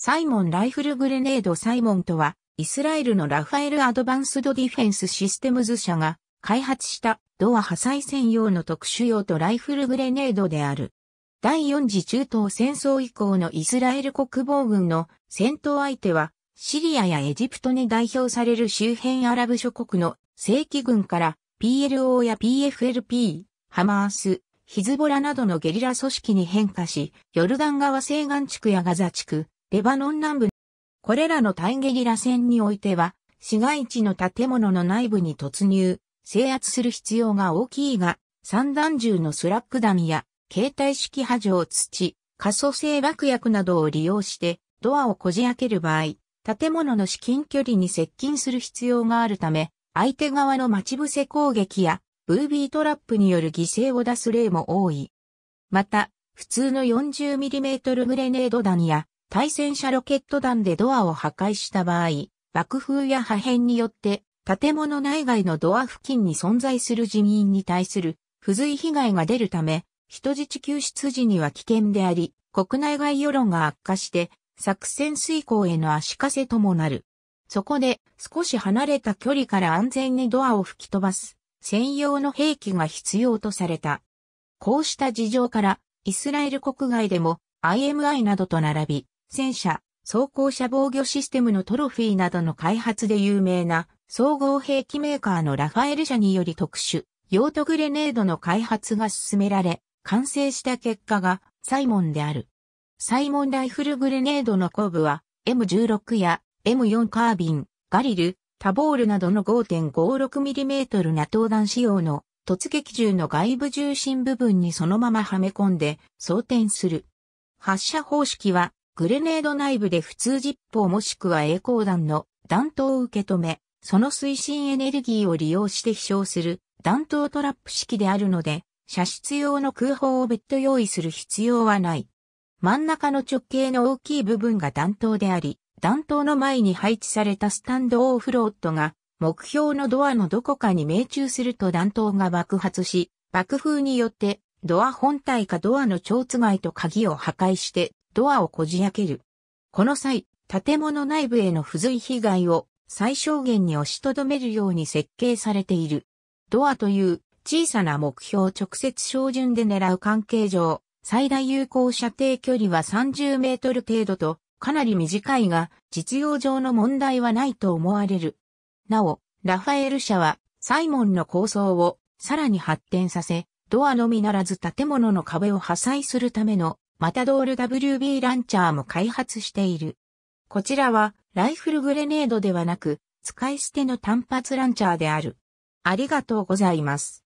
サイモンライフルグレネードサイモンとは、イスラエルのラファエルアドバンスドディフェンスシステムズ社が開発したドア破砕専用の特殊用とライフルグレネードである。第4次中東戦争以降のイスラエル国防軍の戦闘相手は、シリアやエジプトに代表される周辺アラブ諸国の正規軍から PLO や PFLP、ハマース、ヒズボラなどのゲリラ組織に変化し、ヨルダン川西岸地区やガザ地区、レバノン南部。これらの対ゲリラ戦においては、市街地の建物の内部に突入、制圧する必要が大きいが、散弾銃のスラック弾や、携帯式波状土、可塑性爆薬などを利用して、ドアをこじ開ける場合、建物の至近距離に接近する必要があるため、相手側の待ち伏せ攻撃や、ブービートラップによる犠牲を出す例も多い。また、普通の 40mm グレネード弾や対戦車ロケット弾でドアを破壊した場合、爆風や破片によって建物内外のドア付近に存在する人員に対する付随被害が出るため、人質救出時には危険であり、国内外世論が悪化して作戦遂行への足かせともなる。そこで少し離れた距離から安全にドアを吹き飛ばす専用の兵器が必要とされた。こうした事情からイスラエル国外でも IMI などと並び戦車、装甲車防御システムのトロフィーなどの開発で有名な総合兵器メーカーのラファエル社により特殊、用途グレネードの開発が進められ、完成した結果がサイモンである。サイモンライフルグレネードの後部は M16 や M4 カービン、ガリル、タボールなどの 5.56mm な投弾仕様の突撃銃の外部重心部分にそのままはめ込んで装填する。発射方式はグレネード内部で普通実砲もしくは栄光弾の弾頭を受け止め、その推進エネルギーを利用して飛翔する弾頭トラップ式であるので、射出用の空砲を別途用意する必要はない。真ん中の直径の大きい部分が弾頭であり、弾頭の前に配置されたスタンドオフロードが、目標のドアのどこかに命中すると弾頭が爆発し、爆風によって、ドア本体かドアの蝶つと鍵を破壊して、ドアをこじ開ける。この際、建物内部への付随被害を最小限に押しとどめるように設計されている。ドアという小さな目標を直接照準で狙う関係上、最大有効射程距離は30メートル程度とかなり短いが実用上の問題はないと思われる。なお、ラファエル社はサイモンの構想をさらに発展させ、ドアのみならず建物の壁を破砕するためのマタドール WB ランチャーも開発している。こちらはライフルグレネードではなく、使い捨ての単発ランチャーである。ありがとうございます。